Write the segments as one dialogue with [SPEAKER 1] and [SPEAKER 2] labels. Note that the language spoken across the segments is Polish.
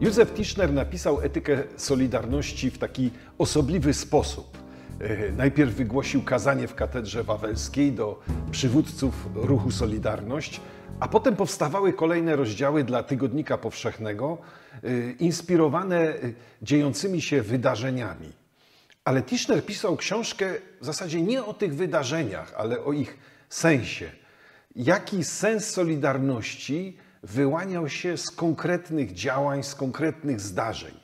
[SPEAKER 1] Józef Tischner napisał etykę Solidarności w taki osobliwy sposób. E, najpierw wygłosił kazanie w katedrze wawelskiej do przywódców ruchu Solidarność, a potem powstawały kolejne rozdziały dla Tygodnika Powszechnego, e, inspirowane e, dziejącymi się wydarzeniami. Ale Tischner pisał książkę w zasadzie nie o tych wydarzeniach, ale o ich sensie. Jaki sens Solidarności wyłaniał się z konkretnych działań, z konkretnych zdarzeń.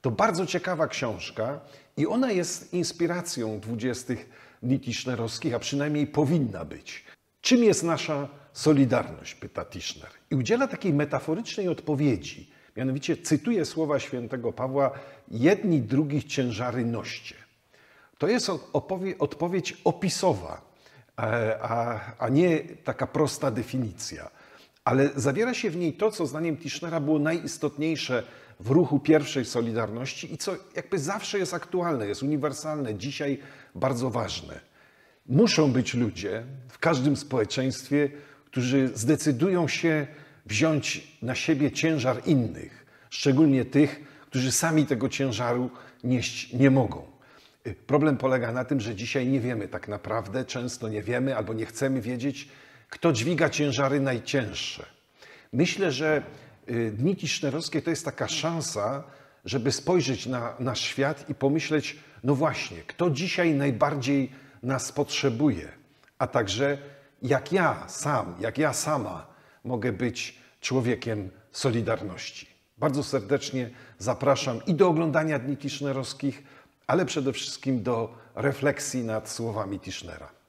[SPEAKER 1] To bardzo ciekawa książka i ona jest inspiracją dwudziestych dni Tischnerowskich, a przynajmniej powinna być. Czym jest nasza solidarność? pyta Tischner. I udziela takiej metaforycznej odpowiedzi. Mianowicie cytuję słowa świętego Pawła: Jedni drugich ciężary noście. To jest odpowiedź opisowa, e, a, a nie taka prosta definicja ale zawiera się w niej to, co zdaniem Tischnera było najistotniejsze w ruchu pierwszej Solidarności i co jakby zawsze jest aktualne, jest uniwersalne, dzisiaj bardzo ważne. Muszą być ludzie w każdym społeczeństwie, którzy zdecydują się wziąć na siebie ciężar innych, szczególnie tych, którzy sami tego ciężaru nieść nie mogą. Problem polega na tym, że dzisiaj nie wiemy tak naprawdę, często nie wiemy albo nie chcemy wiedzieć, kto dźwiga ciężary najcięższe. Myślę, że y, Dni Kisznerowskie to jest taka szansa, żeby spojrzeć na, na świat i pomyśleć, no właśnie, kto dzisiaj najbardziej nas potrzebuje, a także jak ja sam, jak ja sama mogę być człowiekiem Solidarności. Bardzo serdecznie zapraszam i do oglądania Dni Tischnerowskich, ale przede wszystkim do refleksji nad słowami Tischnera.